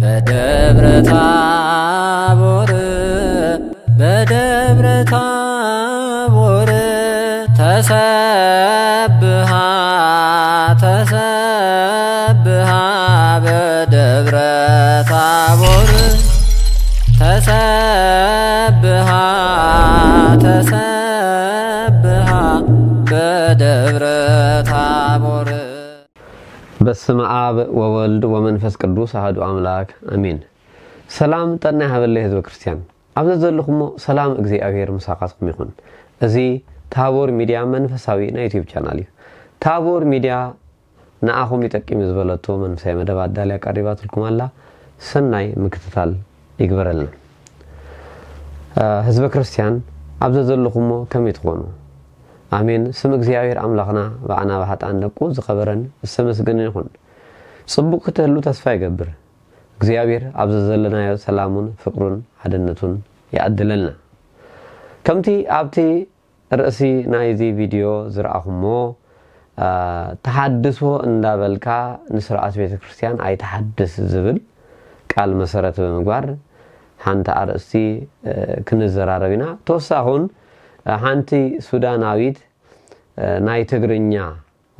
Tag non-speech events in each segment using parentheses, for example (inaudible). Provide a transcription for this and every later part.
በደብረ ታቦር በደብረ ታቦር ተሰብሃ ተሰብሃ በደብረ ታቦር ተሰ በስመ አብ ወወልድ ወመንፈስ ቅዱስ አህዱ አምላክ አሚን። ሰላም ጠና ሃበለ ህዝበ ክርስቲያን ኣብዚ ዘለኹ ሞ ሰላም እግዚኣብሔር ምሳኻትኩም ይኹን። እዚ ታቦር ሚድያ መንፈሳዊ ናይ ዩትብ ቻናል እዩ። ታቦር ሚድያ ንኣኹም ይጠቂም ዝበለቶ መንፈሳዊ መደብ ኣዳልያ ቀሪባትልኩም ኣላ ሰናይ ምክትታል ይግበረልና ህዝበ ክርስቲያን ኣብዚ ዘለኹ ሞ ከመይ ትኾኑ ኣሜን ስም እግዚኣብሔር ኣምላኽና ብዓና ብሓጣን ደቁ ዝኸበረን ዝተመስገንን ይኹን ፅቡቅ ክትህሉ ተስፋ ይገብር እግዚኣብሔር ኣብዚ ዘለናዮ ሰላሙን ፍቅሩን ሓደነቱን ይኣድለልና ከምቲ ኣብቲ ርእሲ ናይዚ ቪድዮ ዝረኣኹሞ ተሓድሶ እንዳበልካ ንስርዓት ቤተ ክርስትያን ኣይተሓድስ ዝብል ቃል መሰረት ብምግባር ሓንቲ ኣርእስቲ ክንዘራረብ ኢና ተወሳኹን ሓንቲ ሱዳናዊት ናይ ትግርኛ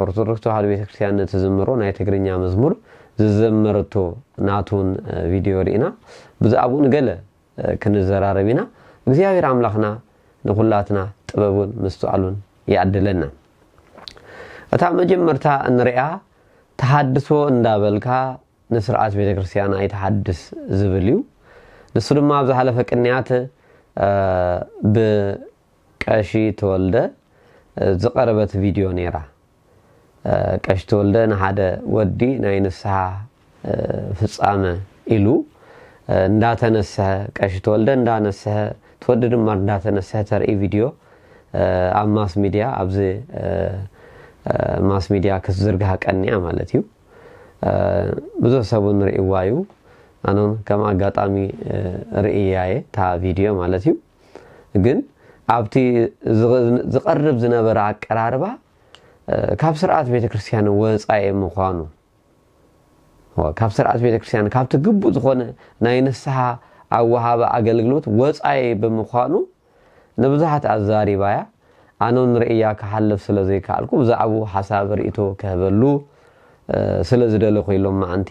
ኦርቶዶክስ ተዋህዶ ቤተክርስትያን ትዝምሮ ናይ ትግርኛ መዝሙር ዝዘመረቶ ናቱን ቪድዮ ርኢና ብዛዕባኡ ንገለ ክንዘራረብ ኢና እግዚኣብሔር ኣምላኽና ንኩላትና ጥበቡን ምስትዋዕሉን ይኣድለና እታ መጀመርታ ንሪኣ ተሓድሶ እንዳበልካ ንስርዓት ቤተክርስትያን ኣይተሓድስ ዝብል እዩ ንሱ ድማ ኣብዝሓለፈ ቅንያት ቀሺ ተወልደ ዝቀረበት ቪድዮ ነይራ ቀሺ ተወልደ ንሓደ ወዲ ናይ ንስሓ ፍፃመ ኢሉ እንዳተነስሐ ቀሺ ተወልደ እንዳነስሐ ትወዲ ድማ እንዳተነስሐ ተርኢ ቪድዮ ኣብ ማስ ሚድያ ኣብዚ ማስ ሚድያ ክትዝርግሃ ቀኒያ ማለት እዩ ብዙሕ ሰብ ንሪእዋ እዩ ኣነ ከም ኣጋጣሚ ርእያየ እታ ቪድዮ ማለት እዩ ግን ኣብቲ ዝቐርብ ዝነበረ ኣቀራርባ ካብ ስርዓት ቤተክርስትያን ወፃኢ ምኳኑ ካብ ስርዓት ቤተክርስትያን ካብቲ ግቡእ ዝኾነ ናይ ንስሓ ኣወሃበ ኣገልግሎት ወፃኢ ብምኳኑ ንብዙሓት ኣዛሪባያ ኣነ ንርእያ ክሓልፍ ስለ ዘይከኣልኩ ብዛዕባ ሓሳብ ርእቶ ክህበሉ ስለ ዝደለ ኢሎም ማዓንቲ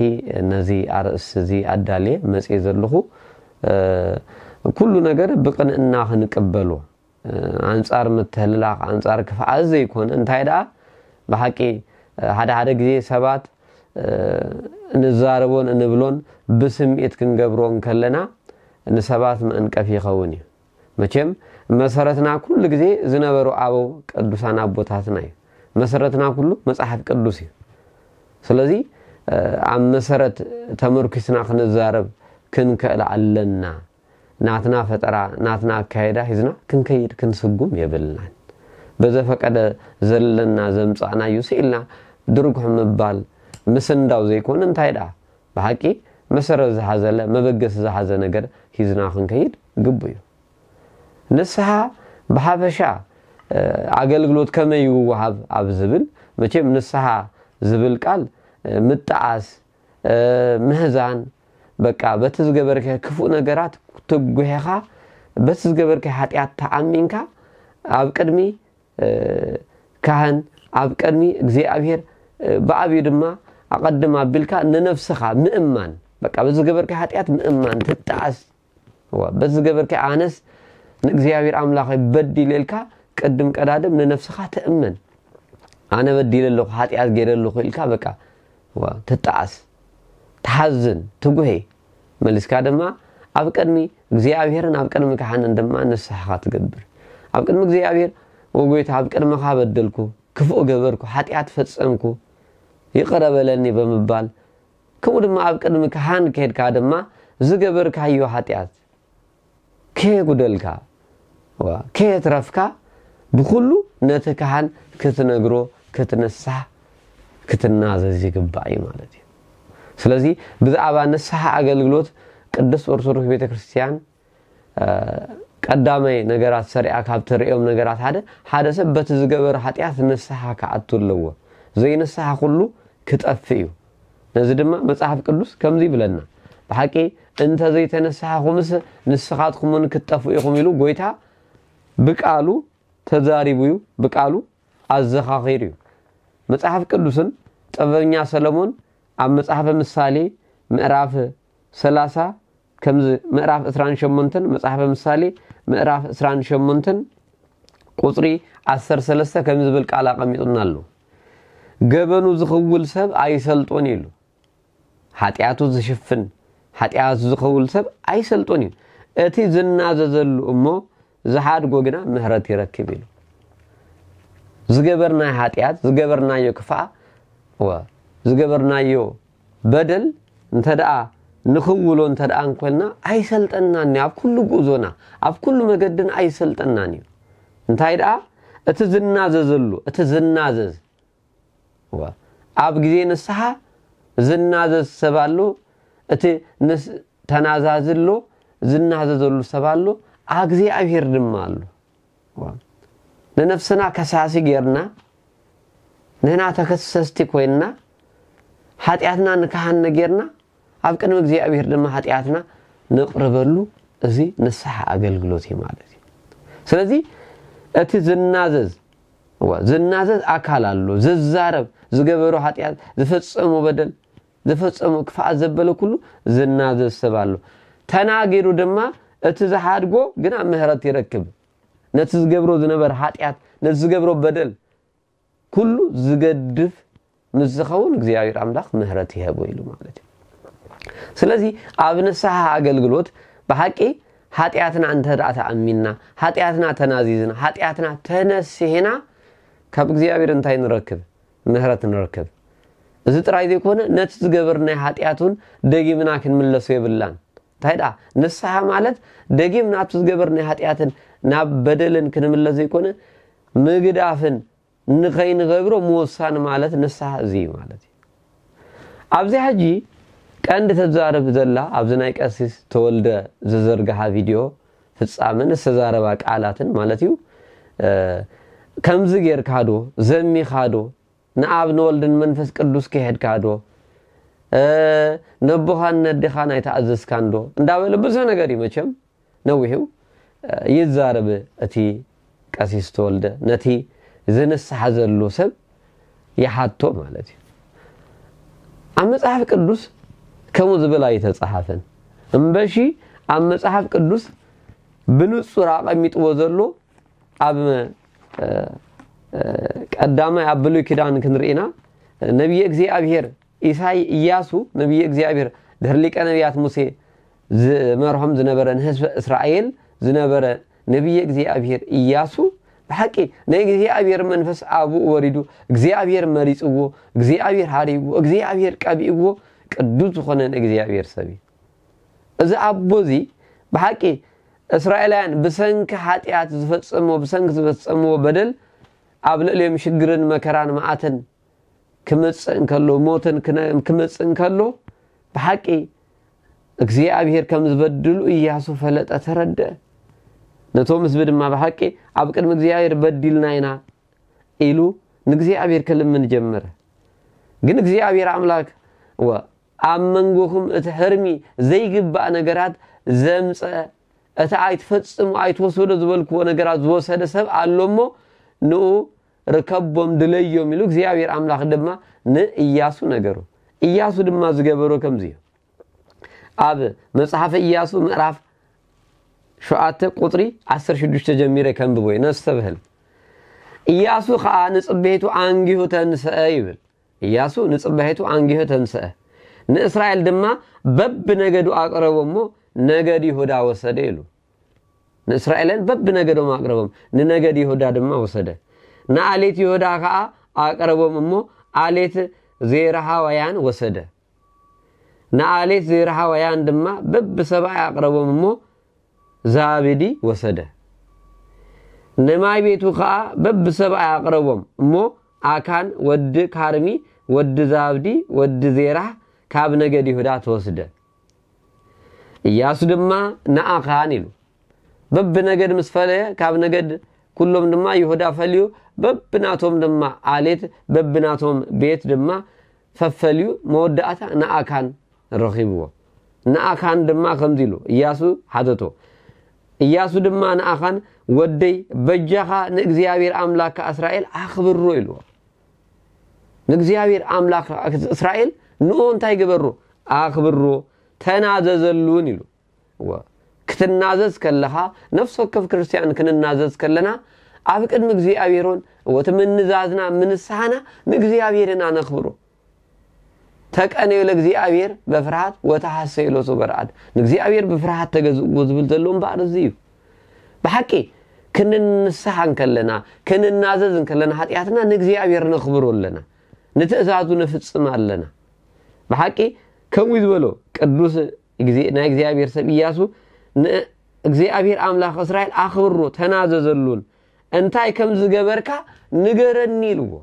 ነዚ ኣርእስ እዚ ኣዳልየ መፅ ዘለኹ ኩሉ ነገር ብቅንዕና ክንቅበሎ ኣንፃር ምትህልላኽ ኣንፃር ክፍኣት ዘይኮነ እንታይ ደኣ ብሓቂ ሓደ ሓደ ግዜ ሰባት እንዛረቦን እንብሎን ብስምኢት ክንገብሮን ከለና ንሰባት መእንቀፍ ይኸውን እዩ መቸም መሰረትና ኩሉ ግዜ ዝነበሩ ኣበው ቅዱሳን ኣቦታትና እዩ መሰረትና ኩሉ መፅሓፍ ቅዱስ እዩ ስለዚ ኣብ መሰረት ተመርኪስና ክንዛረብ ክንክእል ኣለና ናትና ፈጠራ ናትና ኣካየዳ ሒዝና ክንከይድ ክንስጉም የብልናን በዘፈቀደ ዘለና ዘምፃእና እዩ ስኢልና ድርግሑ ምባል ምስንዳው ዘይኮነ እንታይ ደኣ ብሓቂ መሰረት ዝሓዘለ መበገስ ዝሓዘ ነገር ሒዝና ክንከይድ ግቡ እዩ ንስሓ ብሓፈሻ ኣገልግሎት ከመይ ይውሃብ ኣብ ዝብል መቼም ንስሓ ዝብል ቃል ምጣዓስ ምህዛን በቃ በቲ ዝገበርከ ክፉእ ነገራት ትጉሄኻ በቲ ዝገበርከ ሓጢኣት ተኣሚንካ ኣብ ቅድሚ ካህን ኣብ ቅድሚ እግዚኣብሄር ብኣብዩ ድማ ኣቐድም ኣቢልካ ንነፍስኻ ምእማን በ በዚ ዝገበርካዮ ሓጢኣት ምእማን ትጣኣስ በቲ ዝገበርከ ኣነስ ንእግዚኣብሔር ኣምላኽ በዲልልካ ቅድም ቀዳድም ንነፍስኻ ትእምን ኣነ በዲል ኣለኹ ሓጢኣት ገይረ ኣለኹ ኢልካ በቃ ትጣኣስ ተሓዝን ትጉሄ መሊስካ ድማ ኣብ ቅድሚ እግዚኣብሔርን ኣብ ቅድሚ ካሓንን ድማ ንስሕኻ ትገብር ኣብ ቅድሚ እግዚኣብሔር ወጎይታ ኣብ ቅድሚኻ በደልኩ ክፉእ ገበርኩ ሓጢኣት ፈፀምኩ ይቕረበለኒ ብምባል ከምኡ ድማ ኣብ ቅድሚ ካሓን ከድካ ድማ ዝገበርካዮ ሓጢኣት ከየ ጉደልካ ከየ ትረፍካ ብኩሉ ነቲ ካሓን ክትነግሮ ክትነሳሕ ክትናዘዝ ይግባእ እዩ ማለት እዩ ስለዚ ብዛዕባ ንስሓ ኣገልግሎት ቅዱስ ኦርቶዶክስ ቤተክርስትያን ቀዳማይ ነገራት ሰሪያ ካብ ተሪኦም ነገራት ሓደ ሓደ ሰብ በቲ ዝገበረ ሓጢኣት ንስሓ ክዓቱ ኣለዎ ዘይንስሓ ኩሉ ክጠፍ እዩ ነዚ ድማ መፅሓፍ ቅዱስ ከምዚ ይብለና ብሓቂ እንተዘይተነስሓኹምስ ንስኻትኩምን ክትጠፍኡ ኢኹም ኢሉ ጎይታ ብቃሉ ተዛሪቡ እዩ ብቃሉ ኣዘኻኺር እዩ መፅሓፍ ቅዱስን ጥበኛ ሰለሞን ኣብ መፅሓፈ ምሳሌ ምዕራፍ 30 ከምዚ ምዕራፍ 28 መፅሓፈ ምሳሌ ምዕራፍ 28 ቁፅሪ 13 ከም ዝብል ቃል ኣቐሚጡና ኣሎ ገበኑ ዝኽውል ሰብ ኣይሰልጦን ኢሉ ሓጢኣቱ ዝሽፍን ሓጢኣቱ ዝኽውል ሰብ ኣይሰልጦን እዩ እቲ ዝናዘዘሉ እሞ ዝሓድጎ ግና ምህረት ይረክብ ኢሉ ዝገበርናዮ ሓጢኣት ዝገበርናዮ ክፍኣ ዝገበርናዮ በደል እንተ ደኣ ንኽውሎ እንተ ደኣ እንኮልና ኣይሰልጠናን እዩ ኣብ ኩሉ ጉዕዞና ኣብ ኩሉ መገድን ኣይሰልጠናን እዩ እንታይ ደኣ እቲ ዝናዘዘሉ እቲ ዝናዘዝ ኣብ ግዜ ንስሓ ዝናዘዝ ሰባሉ እቲ ተናዛዝሎ ዝናዘዘሉ ሰባሉ ኣግዚኣብሔር ድማ ኣሎ ንነፍስና ከሳሲ ጌርና ንሕና ተከሰስቲ ኮይንና ሓጢኣትና ንካሃን ነጌርና ኣብ ቅድሚ እግዚኣብሔር ድማ ሓጢኣትና ነቕርበሉ እዚ ንስሓ ኣገልግሎት እዩ ማለት እዩ ስለዚ እቲ ዝናዘዝ ዝናዘዝ ኣካል ኣሎ ዝዛረብ ዝገበሩ ሓጢኣት ዝፈፀሙ በደል ዝፈፀሙ ክፍኣት ዘበለ ኩሉ ዝናዘዝ ሰብ ኣሎ ተናጊሩ ድማ እቲ ዝሓድጎ ግና ምህረት ይረክብ ነቲ ዝገብሮ ዝነበረ ሓጢኣት ነቲ ዝገብሮ በደል ኩሉ ዝገድፍ ምስኸውን እግዚኣብሔር ኣምላኽ ምህረት ይህቦ ኢሉ ማለት እዩ ስለዚ ኣብ ንስሓ ኣገልግሎት ብሓቂ ሓጢኣትና እንተ ደኣ ተኣሚንና ሓጢኣትና ተናዚዝና ሓጢኣትና ተነስሄና ካብ እግዚኣብሔር እንታይ ንረክብ ምህረት ንረክብ እዚ ጥራይ ዘይኮነ ነቲ ዝገበር ናይ ሃጢኣትን ደጊምና ክንምለሶ የብላን እንታይ ደኣ ንስሓ ማለት ደጊም ናብቲ ዝገበር ናይ ሓጢኣትን ናብ በደልን ክንምለስ ዘይኮነ ምግዳፍን ንኸይንገብሮ ምወሳን ማለት ንስሓ እዚ እዩ ማለት እዩ ኣብዚ ሕጂ ቀንዲ ተዛረብ ዘላ ኣብዚ ናይ ቀሲስ ተወልደ ዝዘርግሓ ቪድዮ ፍፃምን ዝተዛረባ ቃላትን ማለት እዩ ከምዚ ጌርካ ዶ ዘሚኻ ዶ ንኣብ ንወልድን መንፈስ ቅዱስ ዶ ነቦኻን ነዲኻ ናይ ነዲኻን ዶ እንዳበለ ብዙሕ ነገር እዩ መቸም ነዊሑ ይዛረብ እቲ ቀሲስ ተወልደ ነቲ ዝንስሓ ዘሎ ሰብ ይሓቶ ማለት እዩ ኣብ መፅሓፍ ቅዱስ ከምኡ ዝብል ኣይተፀሓፈን እምበሺ ኣብ መፅሓፍ ቅዱስ ብንፁር ኣቐሚጥዎ ዘሎ ኣብ ቀዳማይ ኣብ ብሉይ ክዳን ክንርኢና ነቢይ እግዚኣብሄር ኢሳይ እያሱ ነቢይ እግዚኣብሄር ድሕር ሊቀ ነቢያት ሙሴ ዝመርሖም ዝነበረ ንህዝቢ እስራኤል ዝነበረ ነቢይ እግዚኣብሄር እያሱ ብሓቂ ናይ እግዚኣብሔር መንፈስ ኣብኡ ወሪዱ እግዚኣብሔር መሪፅዎ እግዚኣብሔር ሃሪይዎ እግዚኣብሔር ቀቢእዎ ቅዱስ ዝኾነ ንእግዚኣብሔር ሰብ እዩ እዚ ኣቦ እዚ ብሓቂ እስራኤላውያን ብሰንኪ ሓጢኣት ዝፈፀምዎ ብሰንኪ ዝፈፀምዎ በደል ኣብ ልዕልዮም ሽግርን መከራን መዓትን ክመፅእ እንከሎ ሞትን ክመፅእ እንከሎ ብሓቂ እግዚኣብሔር ከም ዝበድሉ እያሱ ፈለጠ ተረድአ ነቶም ምስ ድማ ብሓቂ ኣብ ቅድሚ እግዚኣብሔር በዲልና ኢና ኢሉ ንእግዚኣብሔር ክልምን ጀመረ ግን እግዚኣብሔር ኣምላክ ኣብ መንጎኹም እቲ ሕርሚ ዘይግባእ ነገራት ዘምፀአ እቲ ኣይትፈፅሙ ኣይትወሰዶ ዝበልክዎ ነገራት ዝወሰደ ሰብ ኣሎ ሞ ንኡ ርከቦም ድለዮም ኢሉ እግዚኣብሔር ኣምላኽ ድማ ንእያሱ ነገሩ እያሱ ድማ ዝገበሮ ከምዚ እዩ ኣብ መፅሓፈ እያሱ ምዕራፍ ሸዓተ ቁጥሪ 16 ጀሚረ ከንብብ ወይ ነፍሰ ብህል ኢያሱ ከዓ ንፅበይቱ አንጊሁ ተንስአ ይብል ኢያሱ ንፅበይቱ አንጊሁ ተንስአ ንእስራኤል ድማ በብ ነገዱ አቅረቦ እሞ ነገድ ይሁዳ ወሰደ ኢሉ ንእስራኤልን በብ ነገዶም አቅረቦም ንነገድ ይሁዳ ድማ ወሰደ ንአሌት ይሁዳ ከዓ አቅረቦም እሞ አሌት ዜረሃወያን ወሰደ ንአሌት ዜረሃወያን ድማ በብ ሰብኣይ አቅረቦም እሞ ዛብዲ ወሰደ ንማይ ቤቱ ኸዓ በብሰብ ኣያቅረቦም እሞ ኣካን ወዲ ካርሚ ወዲ ዛብዲ ወዲ ዜራህ ካብ ነገድ ይሁዳ ተወስደ እያሱ ድማ ንኣኻን ኢሉ በብ ነገድ ምስ ፈለየ ካብ ነገድ ኩሎም ድማ ይሁዳ ፈልዩ በብናቶም ድማ ኣሌት በብናቶም ቤት ድማ ፈፈልዩ መወዳእታ ንኣካን ረኺብዎ ንኣካን ድማ ከምዚ ኢሉ እያሱ ሓተቶ ኢያሱ ድማ ንኣኻን ወደይ በጃኻ ንእግዚኣብሔር ኣምላክ እስራኤል ኣኽብሮ ኢልዎ ንእግዚኣብሔር ኣምላክ እስራኤል ንኡ እንታይ ግበሮ ኣኽብሮ ተናዘዘሉን ኢሉ ክትናዘዝ ከለኻ ነፍሲ ወከፍ ክርስትያን ክንናዘዝ ከለና ኣብ ቅድሚ እግዚኣብሔሮን ወቲ ምንዛዝና ምንስሓና ንእግዚኣብሔርና ነኽብሮ ተቀነዩ ለእግዚአብሔር በፍርሃት ወተሐሰዩ ለሱ በረአድ ንእግዚአብሔር ብፍርሃት ተገዝእዎ ዝብል ዘሎ እምበኣር እዚ እዩ ብሓቂ ክንንስሓ ንከለና ክንናዘዝ ንከለና ሓጢኣትና ንእግዚኣብሔር ነኽብሮ ኣለና ንትእዛዙ ንፍፅም ኣለና ብሓቂ ከምኡ ዝበሎ ቅዱስ ናይ እግዚኣብሔር ሰብ እያሱ ንእግዚኣብሔር ኣምላኽ እስራኤል ኣኽብሮ ተናዘዘሉን እንታይ ከም ዝገበርካ ንገረኒ ኢልዎ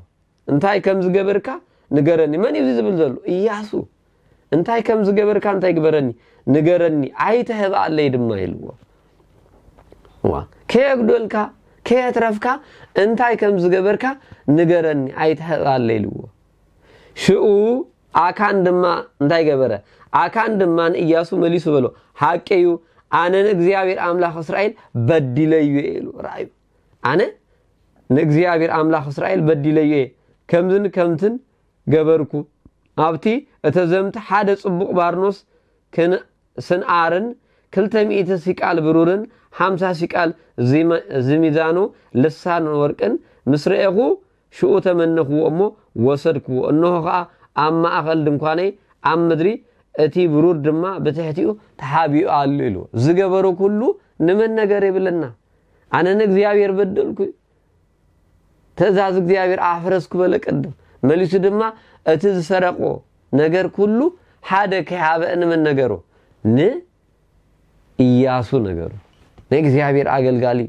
እንታይ ከም ዝገበርካ ንገረኒ መን እዩ ዝብል ዘሎ እያሱ እንታይ ከም ዝገበርካ እንታይ ግበረኒ ንገረኒ ኣይተህብ ኣለይ ድማ ኢልዎ ከየግደልካ ከየትረፍካ እንታይ ከም ዝገበርካ ንገረኒ ኣይተህብ ኣለ ኢልዎ ሽኡ ኣካን ድማ እንታይ ገበረ ኣካን ድማ ንእያሱ መሊሱ በሎ ሓቂ እዩ ኣነ ንእግዚኣብሔር ኣምላኽ እስራኤል በዲለዩ እየ ኢሉ ራእዩ ኣነ ንእግዚኣብሔር ኣምላኽ እስራኤል በዲለዩ እየ ከምዝን ከምትን ገበርኩ ኣብቲ ዘምቲ ሓደ ጽቡቕ ባርኖስ ስንኣርን ክልተ ሚእቲ ሲቃል ብሩርን ሓምሳ ሲቃል ዝሚዛኑ ልሳን ወርቅን ምስ ርአኹ ሽኡ ተመነኽዎ እሞ ወሰድክዎ እንሆ ከዓ ኣብ ማእኸል ድንኳነይ ኣብ ምድሪ እቲ ብሩር ድማ ብትሕቲኡ ተሓቢኡ ኣሉ ኢሉ ዝገበሮ ኩሉ ንመን ነገር የብለና ኣነ ንእግዚኣብሔር በደልኩ ትእዛዝ እግዚኣብሔር ኣፍረስኩ ክበለ ቅድም መሊሱ ድማ እቲ ዝሰረቆ ነገር ኩሉ ሓደ ከይሃበአን ምን ነገሮ ንእያሱ ነገሩ ናይ እግዚኣብሔር ኣገልጋሊ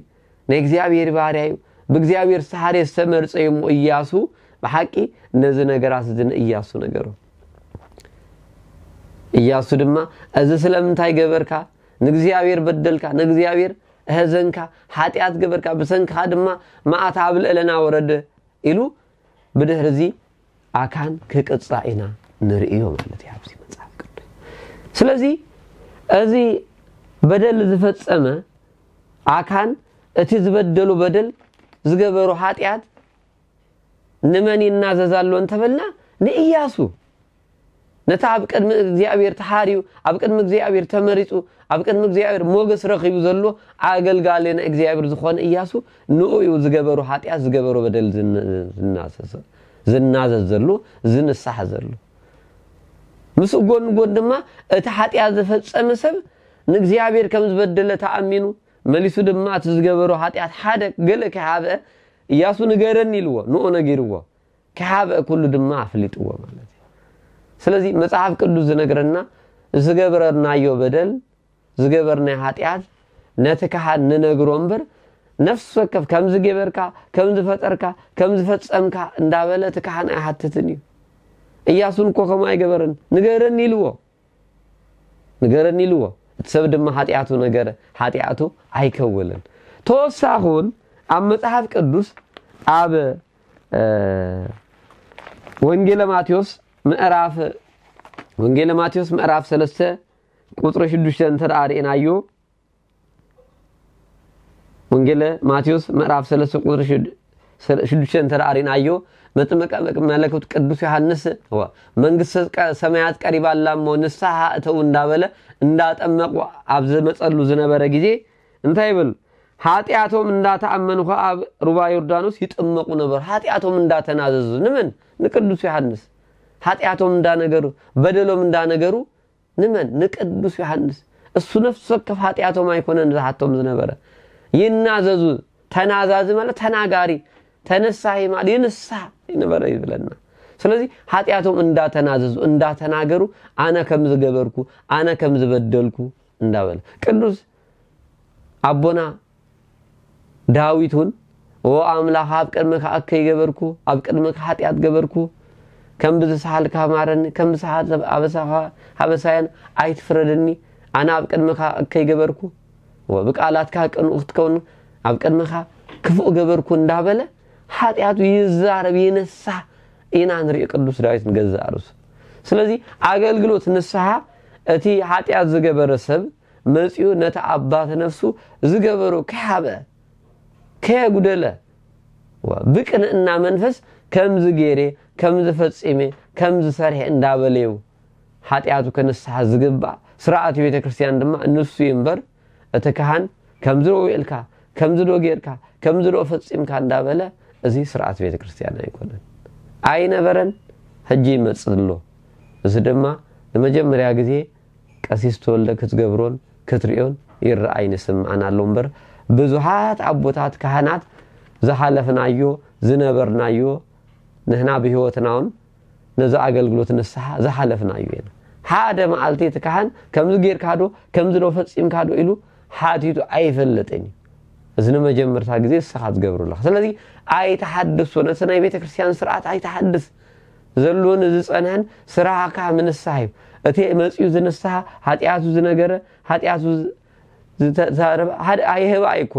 ናይ እግዚኣብሔር ባህርያ እዩ ብእግዚኣብሔር ሰሓደ ዝተመርፀ እሞ እያሱ ብሓቂ ነዚ ነገራት እዚ ንእያሱ ነገሩ እያሱ ድማ እዚ ስለምንታይ ገበርካ ንእግዚኣብሔር በደልካ ንእግዚኣብሔር እህዘንካ ሓጢኣት ገበርካ ብሰንኪኻ ድማ መኣታ ኣብ ልዕለና ወረደ ኢሉ ብድሕሪ እዚ አካን ኢና ንርእዮ ማለት እዩ ኣብዚ መፅሓፍ ቅዱስ ስለዚ እዚ በደል ዝፈፀመ ኣካን እቲ ዝበደሉ በደል ዝገበሩ ሓጢኣት ንመን ይናዘዛሎ እንተበልና ንእያሱ ነታ ኣብ ቅድሚ እግዚኣብሔር ተሓርዩ ኣብ ቅድሚ እግዚኣብሔር ተመሪፁ ኣብ ቅድሚ እግዚኣብሔር ሞገስ ረኺቡ ዘሎ ኣገልጋሌ ናይ እግዚኣብሔር ዝኾነ እያሱ ንኡ እዩ ዝገበሩ ሓጢኣት ዝገበሩ በደል ዝናሰሰ ዝናዘዝ ዘሎ ዝንሳሕ ዘሎ ምስ ጎን ጎን ድማ እቲ ሓጢኣት ዝፈፀመ ሰብ ንእግዚኣብሔር ከም ዝበደለ ተኣሚኑ መሊሱ ድማ እቲ ዝገበሮ ሓጢኣት ሓደ ገለ ከይሃብአ እያሱ ንገረኒ ኢልዎ ንኡ ነጊርዎ ከይሃብአ ኩሉ ድማ ኣፍሊጥዎ ማለት እዩ ስለዚ መፅሓፍ ቅዱስ ዝነግረና ዝገበረናዮ በደል ዝገበርናይ ሓጢኣት ነቲ ካሃን ንነግሮ እምበር ነፍስ ወከፍ ከምዝ ገበርካ ከምዝ ፈጠርካ ከምዝ ዝፈፀምካ እንዳበለ እቲ ካህን ኣይሓትትን እዩ እያሱን እኮ ከምኡ ኣይገበርን ንገረኒ ኢልዎ ንገረኒ ኢልዎ እቲ ሰብ ድማ ሓጢኣቱ ነገረ ሓጢኣቱ ኣይከውልን ተወሳኺ እውን ኣብ መፅሓፍ ቅዱስ ኣብ ወንጌለ ማቴዎስ ምዕራፍ ወንጌለ ማቴዎስ ምዕራፍ 3 ቁጥሪ 6 እንተ ርኢናዮ ወንጌለ ማቴዎስ ምዕራፍ 3 ቁጥር 6 እንተራሪናዮ መጥምቀ መለኮት ቅዱስ ዮሐንስ መንግስተ ሰማያት ቀሪባ ላሞ ንስሓ እተው እንዳበለ እንዳጠመቁ ኣብ ዘመፀሉ ዝነበረ ጊዜ እንታይ ይብል ኃጢአቶም እንዳተኣመኑ ኣብ ሩባ ዮርዳኖስ ይጥመቁ ነበር ኃጢአቶም እንዳተናዘዙ ንመን ንቅዱስ ዮሐንስ ኃጢአቶም እንዳነገሩ በደሎም እንዳነገሩ ንመን ንቅዱስ ዮሐንስ እሱ ነፍሲ ሰከፍ ኃጢአቶም ኣይኮነን ዝሓቶም ዝነበረ ይናዘዙ። ተናዛዝ ማለት ተናጋሪ ተነሳሂ ማለት ይንሳ ይነበረ ይብለና። ስለዚህ ኃጢአቶም እንዳተናዘዙ እንዳተናገሩ አነ ከምዝ ገበርኩ አነ ከምዝ በደልኩ እንዳበለ ቅዱስ አቦና ዳዊቱን ኦ አምላክ ኣብ ቅድሚካ እከይ ገበርኩ ኣብ ቅድሚካ ኃጢአት ገበርኩ ከም ብዝሰሓልካ ማረኒ ከም ብዝሰሓል ኣበሳያን ኣይትፍረደኒ ኣነ ኣብ ቅድሚካ እከይ ገበርኩ ወብቃላትካ ቀንኡክትከውን ኣብ ቅድሚኻ ክፉእ ገበርኩ እንዳበለ ሓጢኣቱ ይዛረብ ይነሳ ኢና ንሪኢ ቅዱስ ዳዊት ንገዛእ ርእሱ ስለዚ ኣገልግሎት ንስሓ እቲ ሓጢኣት ዝገበረ ሰብ መፂኡ ነቲ ኣባተ ነፍሱ ዝገበሮ ከይሓብአ ከየጉደለ ብቅንእና መንፈስ ከምዚ ገይረ ከምዚ ፈፂሜ ከምዚ ሰርሐ እንዳበለዩ ሓጢኣቱ ከንስሓ ዝግባእ ስርዓት ቤተ ክርስትያን ድማ ንሱ እዩ እምበር እቲ ካሃን ከምዚ ውዒልካ ከምዚ ዶ ጌርካ ከምዚ ዶ ፈፂምካ እንዳበለ እዚ ስርዓት ቤተ ክርስትያን ኣይኮነን ኣይነበረን ሕጂ ይመፅ ዘሎ እዚ ድማ ንመጀመርያ ግዜ ቀሲስ ተወልደ ክትገብሮን ክትሪኦን ይረኣይ ንስምዓን ኣሎ እምበር ብዙሓት ኣቦታት ካህናት ዝሓለፍናዮ ዝነበርናዮ ንሕና ብሂወትና ውን ነዚ ኣገልግሎት ንስሓ ዝሓለፍናዮ ኢና ሓደ መዓልቲ እቲ ካህን ከምዚ ጌርካዶ ከምዚ ዶ ፈፂምካዶ ኢሉ ሓቲቱ ኣይፈለጠን እዩ እዚ ንመጀመርታ ግዜ ንስኻ ዝገብሩለካ ስለዚ ኣይተሓድስ ነቲ ናይ ቤተ ክርስትያን ስርዓት ኣይተሓድስ ዘለዎን ዝፀንሐን ስራሕካ ምንስሓ እዩ እቲ መፅኡ ዝንስሓ ሓጢኣቱ ዝነገረ ሓጢኣቱ ዝተረበ ኣይህባ ኣይኮ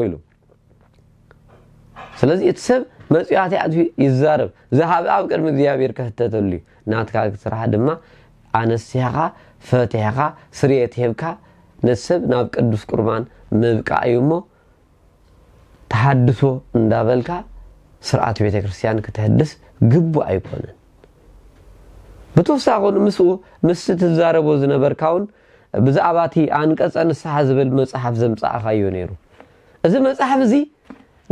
ስለዚ እቲ ሰብ መፅኡ ሓጢኣቱ ይዛረብ ዝሃብ ኣብ ቅድሚ እግዚኣብሔር ከህተተሉ እዩ ናትካ ስራሓ ድማ ኣነስኻ ፈትሕኻ ስርየት ሂብካ ንሰብ ናብ ቅዱስ ቁርባን ምብቃዕ እዩ እሞ ተሃድሶ እንዳበልካ ስርዓት ቤተ ክርስትያን ክትህድስ ግቡእ ኣይኮነን ብተወሳኺ ምስኡ ምስ ትዛረቦ ዝነበርካ ውን ብዛዕባ እቲ ኣንቀፀ ንስሓ ዝብል መፅሓፍ እዩ ነይሩ እዚ መፅሓፍ እዚ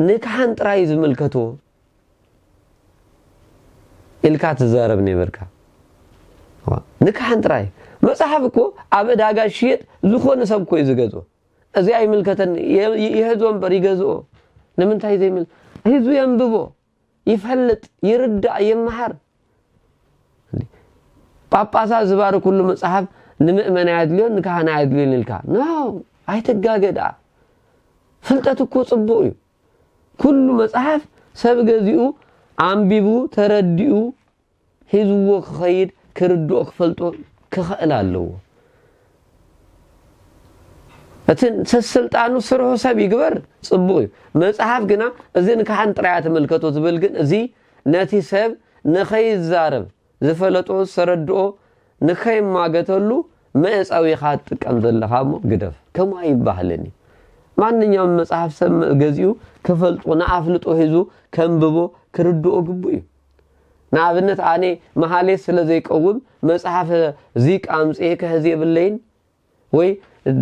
ንካሓን ጥራይ ዝምልከቶ ኢልካ ትዛረብ ነበርካ ንካሓን ጥራይ መጽሐፍ እኮ ኣብ ዕዳጋ ሽየጥ ዝኾነ ሰብ ኮ እዩ እዚ ኣይምልከተኒ ይህዞ እምበር ይገዝኦ ንምንታይ ዘይምል ህዝቡ የንብቦ ይፈልጥ ይርዳእ ይመሃር ዝባር ኩሉ መፅሓፍ ንምእመን ኣየድልዮን ንካህና ኣየድልዮን ኢልካ ኖ ኣይትጋገዳ ፍልጠት እኮ ፅቡቅ እዩ ኩሉ መፅሓፍ ሰብ ገዚኡ ኣንቢቡ ተረዲኡ ሒዝዎ ክኸይድ ክርድኦ ክፈልጦ ክኽእል እቲ ሰስ ስርሑ ሰብ ይግበር ፅቡቅ እዩ መፅሓፍ ግና እዚ ንካሓን ጥራያ ተመልከቶ ዝብል ግን እዚ ነቲ ሰብ ንኸይዛረብ ዝፈለጦ ሰረድኦ ንከይማገተሉ መዕፀዊኻ ትጥቀም ዘለኻ እሞ ግደፍ ከማ ይባህልን እዩ ማንኛውም መፅሓፍ ሰብ ገዚኡ ክፈልጦ ንኣፍልጦ ሒዙ ከንብቦ ክርድኦ ግቡእ እዩ ንኣብነት ኣነ መሃሌ ስለ ዘይቀውም መፅሓፈ ዚቃ ምፅሄ ከህዝ የብለይን ወይ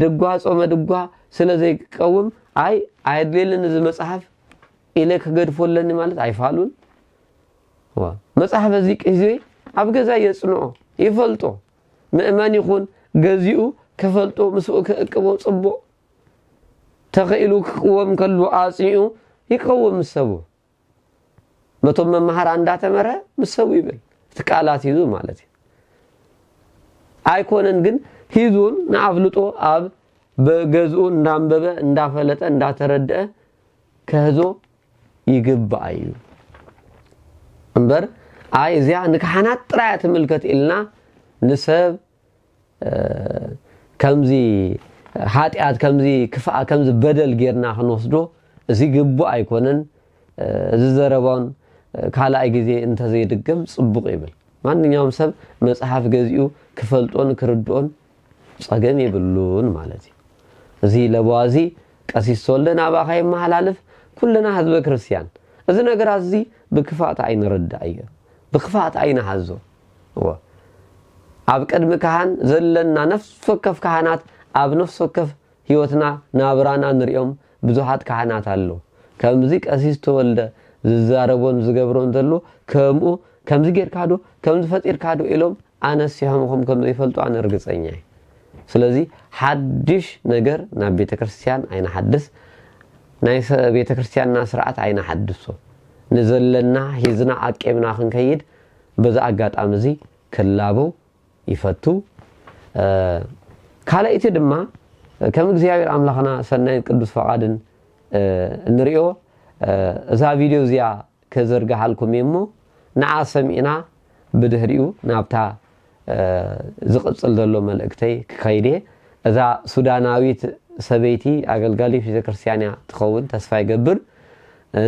ድጓ ፆመ ድጓ ስለ ዘይቀውም ኣይ ኣየድልየለን እዚ መፅሓፍ ኢለ ክገድፈለኒ ማለት ኣይፋሉን መፅሓፈ ዚቅ ህዝቤ ኣብ ገዛ የፅንዖ ይፈልጦ ምእመን ይኹን ገዚኡ ክፈልጦ ምስኡ ክእቅቦ ፅቡቅ ተኽኢሉ ክቅወም ከሉ ኣፅኡ ይቀውም ምስ ሰቡ በቶ መምሃር እንዳተመረ ምሰው ይብል ትቃላት ሂዙ ማለት አይኮነን ግን ሂዙን ንአፍልጦ ኣብ በገዝኡ እንዳንበበ እንዳፈለጠ እንዳተረድአ ከህዞ ይግባእ እዩ እምበር ኣይ እዚኣ ንካሓናት ጥራያ ትምልከት ኢልና ንሰብ ከምዚ ሃጢኣት ከምዚ ክፍኣ ከምዚ በደል ጌርና ክንወስዶ እዚ ግቡእ ኣይኮነን እዚ ዘረባን ካልኣይ ግዜ እንተዘይድገም ፅቡቕ ይብል ማንኛውም ሰብ መፅሓፍ ገዚኡ ክፈልጦን ክርድኦን ፀገም የብሉን ማለት እዩ እዚ ለቦዋዚ ቀሲስ ተወልደ ናባኻ ይመሓላልፍ ኩልና ህዝበ ክርስትያን እዚ ነገራት እዚ ብክፋት ኣይንርዳእ እዩ ብክፋት ኣይንሃዞ ኣብ ቅድሚ ካሃን ዘለና ነፍሲ ወከፍ ካሃናት ኣብ ነፍሲ ወከፍ ሂወትና ናብራና ንሪኦም ብዙሓት ካሃናት ኣለው ከምዚ ቀሲስ ተወልደ ዝዛረቦን ዝገብሮን ዘሎ ከምኡ ከምዚ ጌርካ ዶ ከምዚ ፈጢርካ ዶ ኢሎም ኣነ ከም ከምዘይፈልጡ ኣነ እርግፀኛ እዩ ስለዚ ሓድሽ ነገር ናብ ቤተክርስትያን ኣይናሓድስ ናይ ቤተክርስትያንና ስርዓት ኣይናሓድሶ ንዘለና ሂዝና ዓቂብና ክንከይድ በዚ ኣጋጣሚ እዚ ክላበው ይፈቱ ካልእቲ ድማ ከም እግዚኣብሔር ኣምላኽና ሰናይን ቅዱስ ፈቓድን ንሪኦ እዛ ቪድዮ እዚኣ ከዘርግሃልኩም እየ እሞ ንዓ ሰሚዕና ብድሕሪኡ ናብታ ዝቕፅል ዘሎ መልእክተይ ክኸይድ እየ እዛ ሱዳናዊት ሰበይቲ ኣገልጋሊ ቤተክርስትያን እያ ትኸውን ተስፋ ይገብር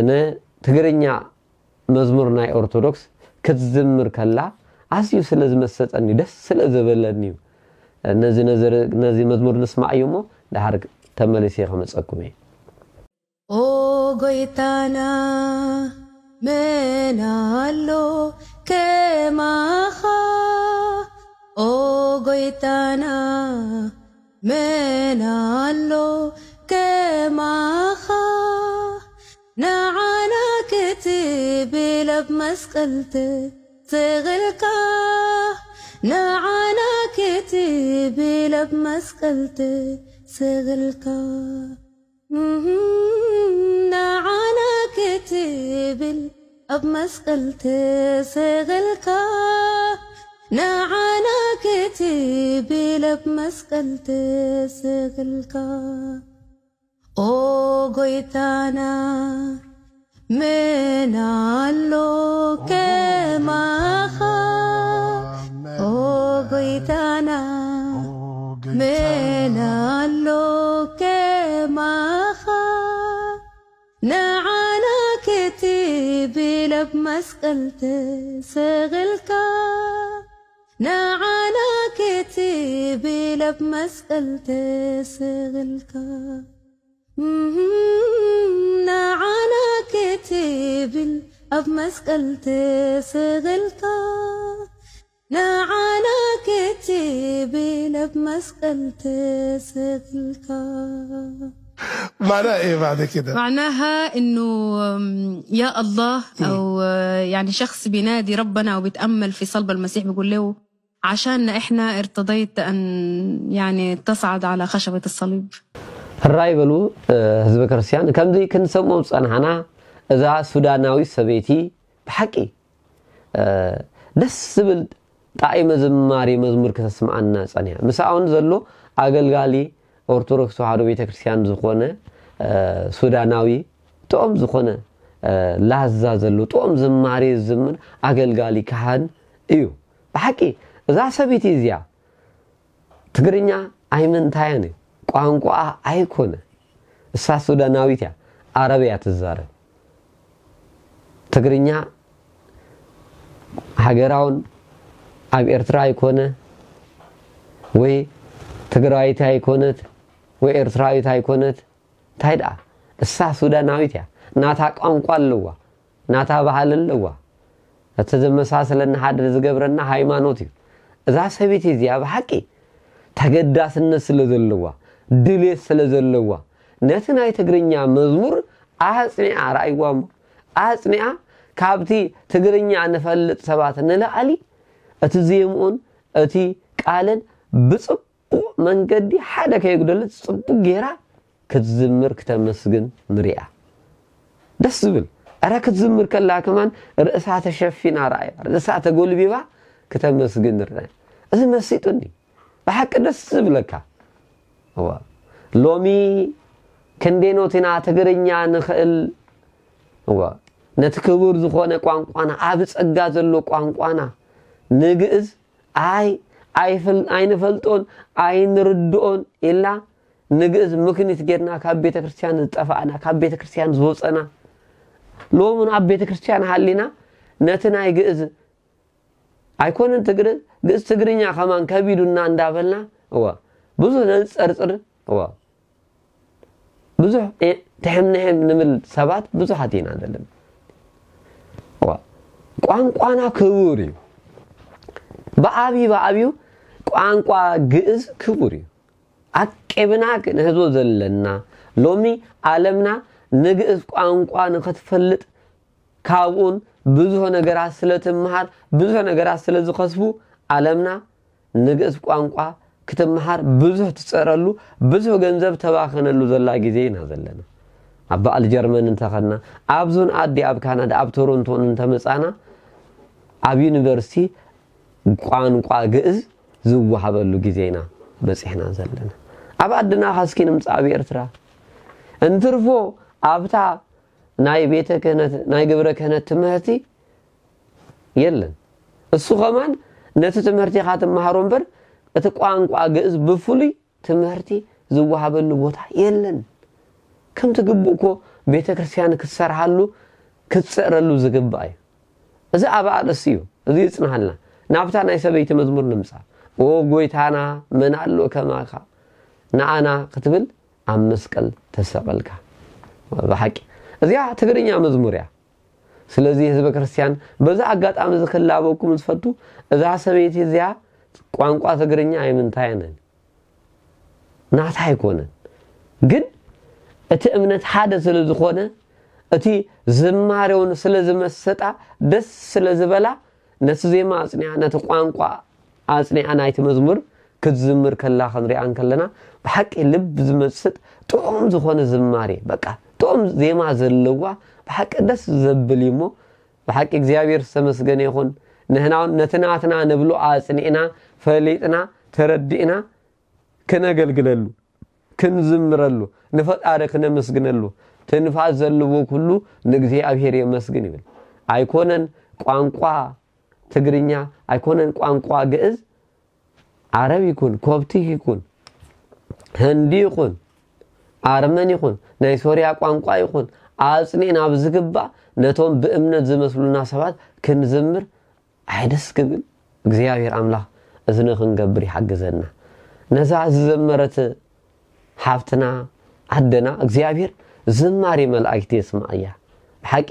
ንትግርኛ መዝሙር ናይ ኦርቶዶክስ ክትዝምር ከላ ኣዝዩ ስለ ዝመሰጠኒ ደስ ስለ ዘበለኒ እዩ ነዚ መዝሙር ንስማዕ እዩ እሞ ዳሃር ተመለሰ ከመፀኩም እየ وجئتنا من اللو كما خا وجئتنا من اللو كما خا نعنا كتبي لب مسكلت تغلكا نعنا كتبي لب مسكلت تغلكا نعنا كتبل أب مسألة سغلكا نعنا كتبل أب مسألة سغلكا أو قيتانا من الله كما خا أو قيتانا من الله نا على كتيبي لا بمسقل تسغلكا نا على كتيبي لا بمسقل تسغلكا نا على كتيبي أب مسقل تسغلكا نا على كتيبي لا بمسقل تسغلكا (laughs) معناها ايه بعد كده؟ معناها انه يا الله او آه، يعني شخص بينادي ربنا وبيتامل في صلب المسيح بيقول له عشان احنا ارتضيت ان يعني تصعد على خشبه الصليب. الراي بلو آه، حزب كرسيان كم دي كن سمو صنعنا اذا سوداناوي سبيتي بحقي دس بل طائمه مزماري مزمر كتسمع الناس انا مساعون زلو اقل قالي ኦርቶዶክስ ተዋህዶ ቤተክርስትያን ዝኾነ ሱዳናዊ ጥኦም ዝኾነ ላዛ ዘሎ ጥኦም ዝማሬ ዝዝምር ኣገልጋሊ ካህን እዩ ብሓቂ እዛ ሰበይቲ እዚኣ ትግርኛ ኣይምንታየን እዩ ቋንቋኣ ኣይኮነ እሳ ሱዳናዊት እያ ኣረብያ ትዛረብ ትግርኛ ሃገራውን ኣብ ኤርትራ ኣይኮነ ወይ ትግራዋይታ ኣይኮነት ወይ ኤርትራዊት ኣይኮነት እንታይ ደኣ እሳ ሱዳናዊት እያ ናታ ቋንቋ ኣለዋ ናታ ባህል ኣለዋ እቲ ዝመሳሰለና ሓደ ዝገብረና ሃይማኖት እዩ እዛ ሰበይቲ እዚኣ ብሓቂ ተገዳስነት ስለ ዘለዋ ድሌት ስለ ዘለዋ ነቲ ናይ ትግርኛ መዝሙር ኣፅኒዓ ረኣይዋ ሞ ኣፅኒዓ ካብቲ ትግርኛ ንፈልጥ ሰባት ንላዓሊ እቲ ዜምኡን እቲ ቃልን ብፅብ መንገዲ ሓደ ከየጉደልፅ ፅቡቅ ጌራ ክትዝምር ክተመስግን ንሪያ ደስ ዝብል ኣረ ክትዝምር ከላ ከማን ርእሳ ተሸፊና ረኣያ ርእሳ ተጎልቢባ ክተመስግን ንርአ እዚ መሲጡኒ ብሓቂ ደስ ዝብለካ ሎሚ ክንዴኖትና ትግርኛ ንኽእል ነቲ ክቡር ዝኾነ ቋንቋና ኣብ ፀጋ ዘሎ ቋንቋና ንግእዝ ኣይ ዓይን ፈልጦን ዓይን ርድኦን ኢልና ንግእዝ ምክንያት ጌርና ካብ ቤተ ክርስትያን ዝጠፋእና ካብ ቤተ ክርስትያን ዝወፀና ሎሚ ኣብ ቤተ ክርስትያን ሃሊና ነቲ ናይ ግእዝ ኣይኮነን ግእዝ ትግርኛ ከማን ከቢዱና እንዳበልና እዋ ብዙሕ ነፀርፅር እዋ ብዙሕ ትሕምንሕም ንምል ሰባት ብዙሓት ኢና ዘለና ቋንቋና ክቡር እዩ ብዓብዪ ብኣብዩ ቋንቋ ግእዝ ክቡር እዩ ኣቄብናግ ንህዝቦ ዘለና ሎሚ ዓለምና ንግእዝ ቋንቋ ንኽትፈልጥ ካብኡን ብዙሕ ነገራት ስለትምሃር ብዙሕ ነገራት ስለ ዝኸስቡ ዓለምና ንግእዝ ቋንቋ ክትምሃር ብዙሕ ትፀረሉ ብዙሕ ገንዘብ ተባኸነሉ ዘላ ግዜ ኢና ዘለና ኣብ በዓል ጀርመን እንተኸድና ኣብዞን ኣዲ ኣብ ካናዳ ኣብ ቶሮንቶን እንተመፃና ኣብ ዩኒቨርሲቲ ቋንቋ ግእዝ ዝወሃበሉ ግዜና በፂሕና ዘለና ኣብ ኣድና ሃስኪን ምፃ ኣብ ኤርትራ እንትርፎ ኣብታ ናይ ቤተ ክህነት ናይ ግብረ ክህነት ትምህርቲ የለን እሱ ኸማን ነቲ ትምህርቲ ኻ ትመሃሮ እምበር እቲ ቋንቋ ግእዝ ብፍሉይ ትምህርቲ ዝወሃበሉ ቦታ የለን ከምቲ ግቡእ እኮ ቤተ ክርስትያን ክትሰርሓሉ ክትፅዕረሉ ዝግባእ እዩ እዚ ኣብ እዩ እዚ ይፅንሃልና ናብታ ናይ ሰበይቲ መዝሙር ንምፃእ ኦ ጎይታና ምን አሎ ከማካ ንኣና ክትብል ኣብ መስቀል ተሰቐልካ ብሓቂ እዚኣ ትግርኛ መዝሙር እያ ስለዚ ህዝበ ክርስቲያን በዛ ኣጋጣሚ ዝክላበኩም ዝፈቱ እዛ ሰበይቲ እዚኣ ቋንቋ ትግርኛ ኣይምንታይ ነን ናታ ኣይኮነን ግን እቲ እምነት ሓደ ስለ ዝኾነ እቲ ዝማርውን ስለ ዝመሰጣ ደስ ስለ ዝበላ ነቲ ዜማ ኣፅንያ ነቲ ቋንቋ ኣፅኒዓ ናይቲ መዝሙር ክትዝምር ከላ ክንሪኣን ከለና ብሓቂ ልብ ዝመስጥ ጥዑም ዝኾነ ዝማር በቃ ጥዑም ዜማ ዘለዋ ብሓቂ ደስ ዘብል እዩ ሞ ብሓቂ እግዚኣብሔር ዝተመስገነ ይኹን ነቲ ናትና ነብሎ ኣፅኒዕና ፈሊጥና ተረዲእና ክነገልግለሉ ክንዝምረሉ ንፈጣሪ ክነመስግነሉ ትንፋስ ዘለዎ ኩሉ ንእግዚኣብሄር የመስግን ይብል ኣይኮነን ቋንቋ ትግርኛ ኣይኮነን ቋንቋ ግእዝ ዓረብ ይኩን ኮብቲክ ይኩን ህንዲ ይኹን ኣርመን ይኹን ናይ ሶርያ ቋንቋ ይኹን ኣፅኒዕን ኣብ ዝግባእ ነቶም ብእምነት ዝመስሉና ሰባት ክንዝምር ዓይደስ ክብል እግዚኣብሔር ኣምላኽ እዚ ንክንገብር ይሓግዘና ነዛ ዝዘመረት ሓፍትና ኣደና እግዚኣብሔር ዝማሬ መላእክቲ የስማዕ እያ ብሓቂ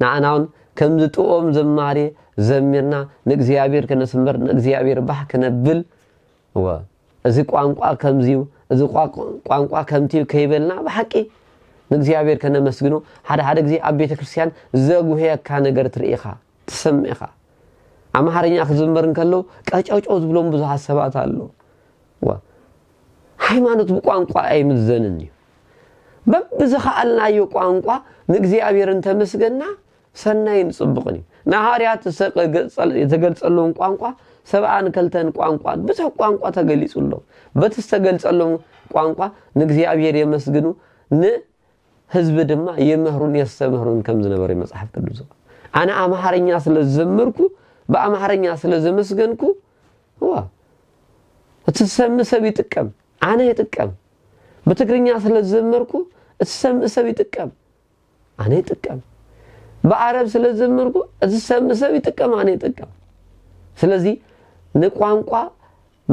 ንኣናውን ከምዚ ጥኦም ዝማሬ ዘሚርና ንእግዚኣብሔር ክነስምር ንእግዚኣብሔር ባህ ክነብል እዚ ቋንቋ ከምዚ እዚ ቋንቋ ከምቲ ከይበልና ብሓቂ ንእግዚኣብሔር ከነመስግኖ ሓደ ሓደ ግዜ ኣብ ቤተ ክርስትያን ዘጉህየካ ነገር ትርኢኻ ትሰምዒኻ ኣማሓርኛ ክዝምር እንከለዉ ቀጨውጨው ዝብሎም ብዙሓት ሰባት ኣሎ ሃይማኖት ብቋንቋ ኣይምዘንን እዩ በብዝኸኣልናዮ ቋንቋ ንእግዚኣብሔር እንተመስገና ሰናይን ፅቡቕን እዩ ንሃርያት የተገልጸሎም ቋንቋ ሰብኣን ከልተን ቋንቋ ብዙሕ ቋንቋ ተገሊጹሎም በቲ ዝተገልጸሎም ቋንቋ ንእግዚኣብሔር የመስግኑ ንህዝቢ ድማ የምህሩን የስተምህሩን ከም ዝነበረ መፅሓፍ ቅዱስ ኣነ ኣምሓርኛ ስለ ዝዘምርኩ ብኣምሓርኛ ስለ ዘመስገንኩ ዋ እቲ ዝሰሚ ሰብ ይጥቀም ኣነ ይጥቀም ብትግርኛ ስለ ዝዘመርኩ እቲ ሰብ ይጥቀም ኣነ ይጥቀም በአረብ ስለዘመርኩ ዝሰምሰብ ይጥቀማ ነው ይጥቀም። ስለዚህ ንቋንቋ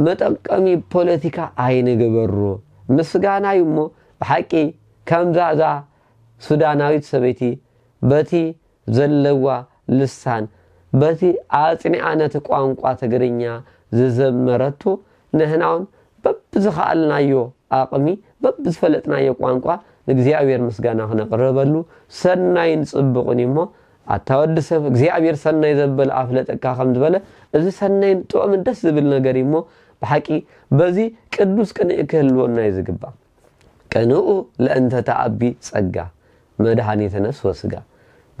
መጠቀሚ ፖለቲካ ኣይንግበሮ ምስጋና እዩ እሞ ብሓቂ ከምዛ እዛ ሱዳናዊት ሰበይቲ በቲ ዘለዋ ልሳን በቲ ኣፅኒዓነት ቋንቋ ትግርኛ ዝዘመረቱ ንሕናውን በብዝኽኣልናዮ ኣቕሚ በብዝፈለጥናዮ ቋንቋ ንእግዚአብሔር ምስጋና ክነቅርበሉ ኣቕርበሉ ሰናይን ፅቡቕን እሞ ሰብ እግዚኣብሔር ሰናይ ዘበለ ኣፍለጠካ ከም ዝበለ እዚ ሰናይን ጥዑምን ደስ ዝብል ነገር እሞ ብሓቂ በዚ ቅዱስ ቅንኢ ክህልወና እዩ ዝግባእ ቅንኡ ለእንተ ተኣቢ ፀጋ መድሃኒተ ነፍስ ወስጋ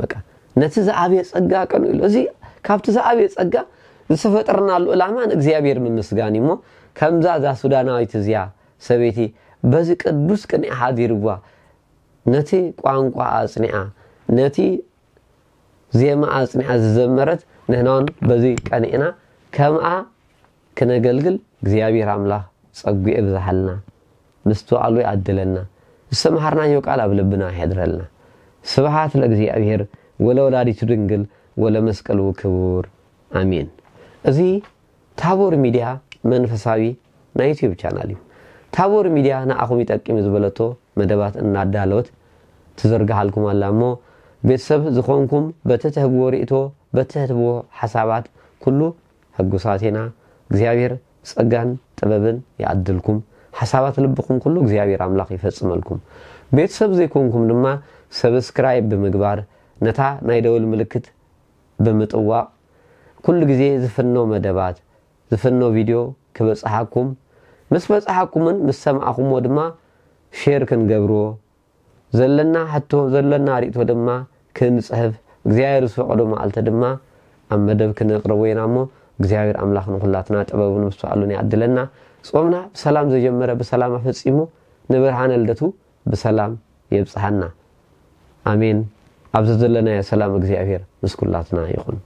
በቃ ነቲ ዝዓበየ ፀጋ ቀንኡ ኢሉ እዚ ካብቲ ዝዓበየ ፀጋ ዝተፈጠርናሉ ዕላማ ንእግዚኣብሔር ምምስጋን እሞ ከምዛ እዛ ሱዳናዊት እዚኣ ሰበይቲ በዚ ቅዱስ ቅንኢ ሓዲርዋ ነቲ ቋንቋ ኣፅኒዓ ነቲ ዜማ ኣፅኒዓ ዝዘመረት ንሕናን በዚ ቀኒዕና ከምኣ ክነገልግል እግዚኣብሔር ኣምላኽ ፀጉዒ ብዝሓልና ምስተዋዕሉ ይኣድለና ዝሰምሃርናዮ ቃል ኣብ ልብና ይሕድረልና ስብሓት ለእግዚኣብሔር ወላዲቱ ድንግል ወለ መስቀል ክቡር ኣሚን እዚ ታቦር ሚድያ መንፈሳዊ ናይ ዩትብ ቻናል እዩ ታቦር ሚድያ ንኣኹም ይጠቂም ዝበለቶ መደባት እናዳለወት ትዘርግሓልኩ ኣላ እሞ ቤተሰብ ዝኾንኩም በቲ ትህብዎ ርእቶ በቲ ህትብዎ ሓሳባት ኩሉ ሕጉሳቴና እግዚኣብሔር ፀጋን ጥበብን ይኣድልኩም ሓሳባት ልብኹም ኩሉ እግዚኣብሔር ኣምላኽ ይፈፅመልኩም ቤተሰብ ዘይኮንኩም ድማ ሰብስክራይብ ብምግባር ነታ ናይ ደውል ምልክት ብምጥዋቕ ኩሉ ግዜ ዝፍኖ መደባት ዝፍኖ ቪድዮ ክበፅሓኩም ምስ በፅሓኩምን ምስ ሰማዕኹምዎ ድማ ሼር ክንገብርዎ ዘለና ሕቶ ዘለና ርእቶ ድማ ክንፅሕፍ እግዚኣብሔር ዝፈቐዶ መዓልቲ ድማ ኣብ መደብ ክነቕርብ ወይና እሞ እግዚኣብሔር ኣምላኽ ንኩላትና ጥበቡ ንምስኣሉን ይዓድለና ጾምና ብሰላም ዘጀመረ ብሰላም ኣፈፂሙ ንብርሃነ ልደቱ ብሰላም የብፅሓና ኣሜን ኣብዚ ዘለናዮ ሰላም እግዚኣብሔር ምስኩላትና ይኹን